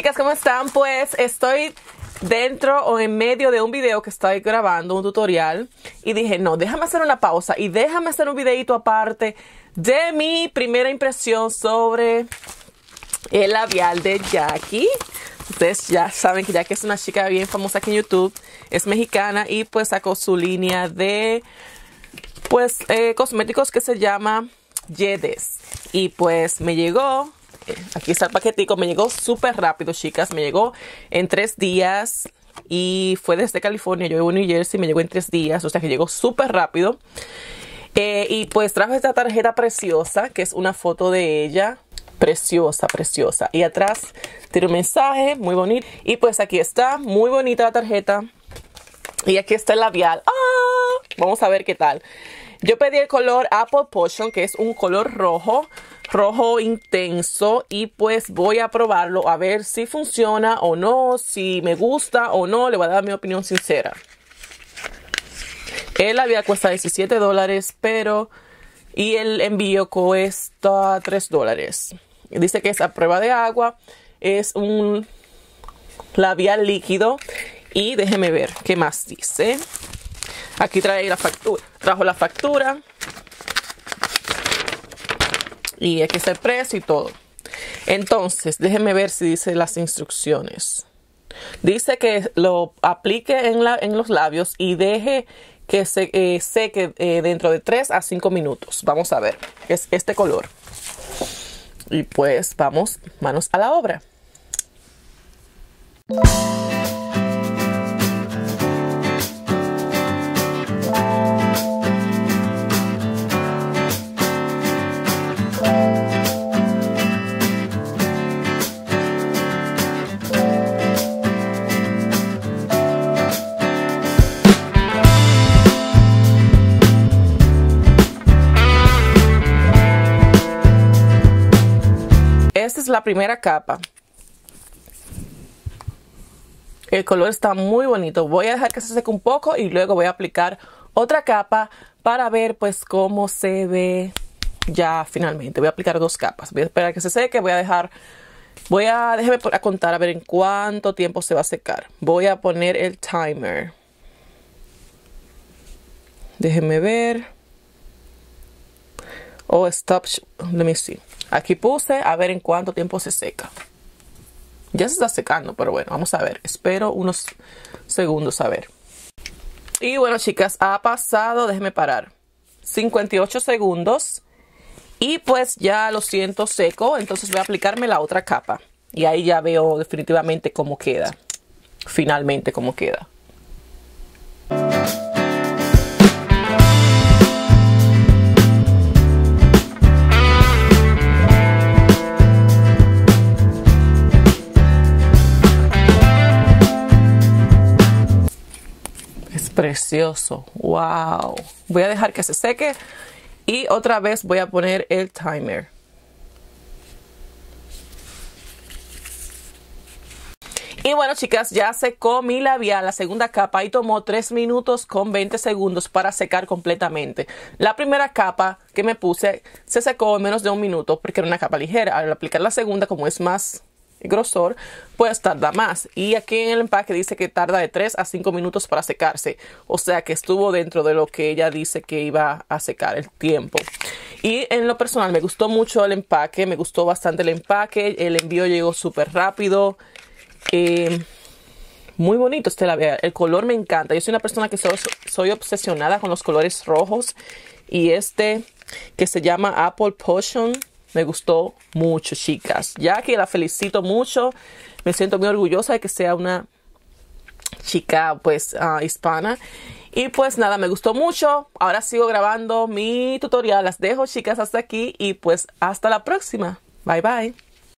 chicas, ¿cómo están? Pues estoy dentro o en medio de un video que estoy grabando, un tutorial, y dije, no, déjame hacer una pausa y déjame hacer un videito aparte de mi primera impresión sobre el labial de Jackie. Ustedes ya saben que Jackie es una chica bien famosa aquí en YouTube, es mexicana y pues sacó su línea de pues eh, cosméticos que se llama Yedes. Y pues me llegó Aquí está el paquetico. Me llegó súper rápido, chicas. Me llegó en tres días y fue desde California. Yo vivo en New Jersey. Me llegó en tres días. O sea que llegó súper rápido. Eh, y pues trajo esta tarjeta preciosa, que es una foto de ella. Preciosa, preciosa. Y atrás tiene un mensaje muy bonito. Y pues aquí está, muy bonita la tarjeta. Y aquí está el labial. ¡Ah! Vamos a ver qué tal. Yo pedí el color Apple Potion, que es un color rojo, rojo intenso. Y pues voy a probarlo a ver si funciona o no, si me gusta o no. Le voy a dar mi opinión sincera. El había cuesta 17 dólares, pero... Y el envío cuesta 3 dólares. Dice que es a prueba de agua. Es un labial líquido. Y déjeme ver qué más dice. Aquí trae la factura, trajo la factura. Y aquí está el precio y todo. Entonces, déjenme ver si dice las instrucciones. Dice que lo aplique en, la, en los labios y deje que se eh, seque eh, dentro de 3 a 5 minutos. Vamos a ver, es este color. Y pues vamos, manos a la obra. la primera capa. El color está muy bonito. Voy a dejar que se seque un poco y luego voy a aplicar otra capa para ver pues cómo se ve ya finalmente. Voy a aplicar dos capas. Voy a esperar que se seque. Voy a dejar... Voy a... déjeme a contar a ver en cuánto tiempo se va a secar. Voy a poner el timer. déjeme ver. Oh, stop. Let me see. Aquí puse a ver en cuánto tiempo se seca. Ya se está secando, pero bueno, vamos a ver. Espero unos segundos a ver. Y bueno, chicas, ha pasado, déjenme parar, 58 segundos. Y pues ya lo siento seco, entonces voy a aplicarme la otra capa. Y ahí ya veo definitivamente cómo queda. Finalmente cómo queda. precioso. Wow. Voy a dejar que se seque y otra vez voy a poner el timer. Y bueno, chicas, ya secó mi labial, la segunda capa, y tomó 3 minutos con 20 segundos para secar completamente. La primera capa que me puse se secó en menos de un minuto porque era una capa ligera. Al aplicar la segunda, como es más grosor, pues tarda más. Y aquí en el empaque dice que tarda de 3 a 5 minutos para secarse. O sea que estuvo dentro de lo que ella dice que iba a secar el tiempo. Y en lo personal me gustó mucho el empaque, me gustó bastante el empaque, el envío llegó súper rápido. Eh, muy bonito este labial, el color me encanta. Yo soy una persona que soy obsesionada con los colores rojos y este que se llama Apple Potion me gustó mucho, chicas. Ya que la felicito mucho, me siento muy orgullosa de que sea una chica pues ah, hispana. Y pues nada, me gustó mucho. Ahora sigo grabando mi tutorial. Las dejo, chicas, hasta aquí y pues hasta la próxima. Bye bye.